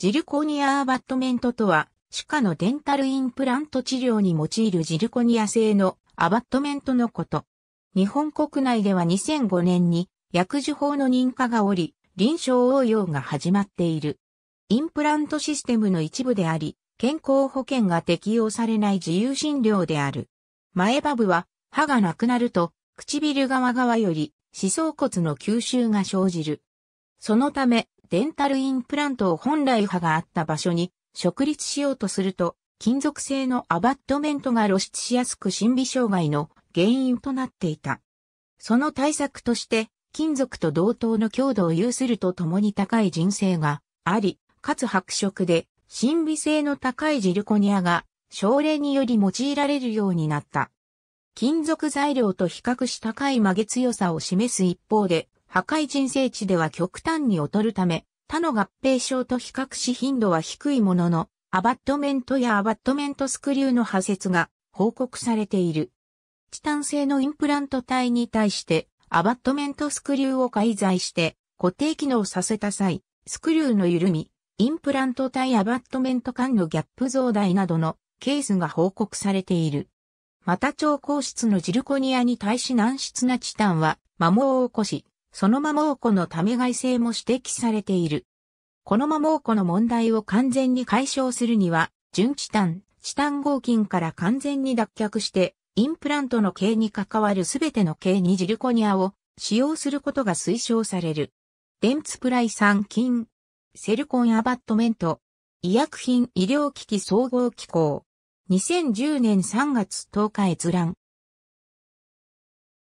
ジルコニアアバットメントとは、歯科のデンタルインプラント治療に用いるジルコニア製のアバットメントのこと。日本国内では2005年に薬事法の認可がおり、臨床応用が始まっている。インプラントシステムの一部であり、健康保険が適用されない自由診療である。前バブは、歯がなくなると、唇側側より、歯槽骨の吸収が生じる。そのため、デンタルインプラントを本来派があった場所に植立しようとすると、金属製のアバットメントが露出しやすく心理障害の原因となっていた。その対策として、金属と同等の強度を有するとともに高い人生があり、かつ白色で、心理性の高いジルコニアが、症例により用いられるようになった。金属材料と比較し高い曲げ強さを示す一方で、破壊人生地では極端に劣るため、他の合併症と比較し頻度は低いものの、アバットメントやアバットメントスクリューの破節が報告されている。チタン製のインプラント体に対して、アバットメントスクリューを介在して固定機能させた際、スクリューの緩み、インプラント体アバットメント間のギャップ増大などのケースが報告されている。また超硬質のジルコニアに対し軟質なチタンは摩耗を起こし、そのまま耗庫のため外性も指摘されている。このまま耗庫の問題を完全に解消するには、純チタン、チタン合金から完全に脱却して、インプラントの形に関わるすべての形にジルコニアを使用することが推奨される。ンツプライ酸菌、セルコンアバットメント、医薬品医療機器総合機構、2010年3月10日閲覧。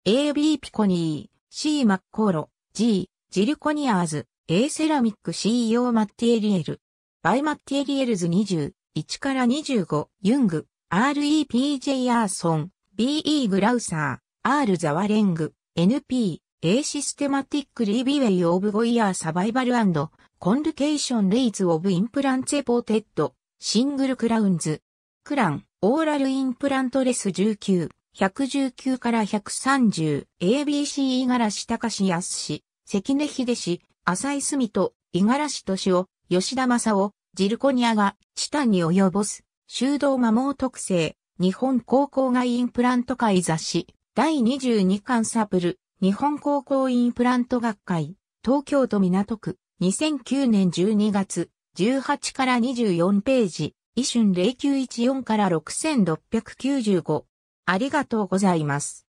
AB ピコニー C. マッコーロ、G. ジルコニアーズ、A セラミック CEO マッティエリエル。バイマッティエリエルズ20、1から25、ユング、REPJ アーソン、BE グラウサー、R ザワレング、NP、A システマティックリビウェイオブゴイヤーサバイバルコンルケーションレイズオブインプランツェポーテッド、シングルクラウンズ、クラン、オーラルインプラントレス19、119から130、ABC 五十嵐隆康氏、関根秀氏、浅井住と五十嵐敏夫、吉田正夫、ジルコニアが、チタンに及ぼす、修道摩耗特性、日本高校外インプラント会雑誌、第22巻サプル、日本高校インプラント学会、東京都港区、2009年12月、18から24ページ、一春0914から6695、ありがとうございます。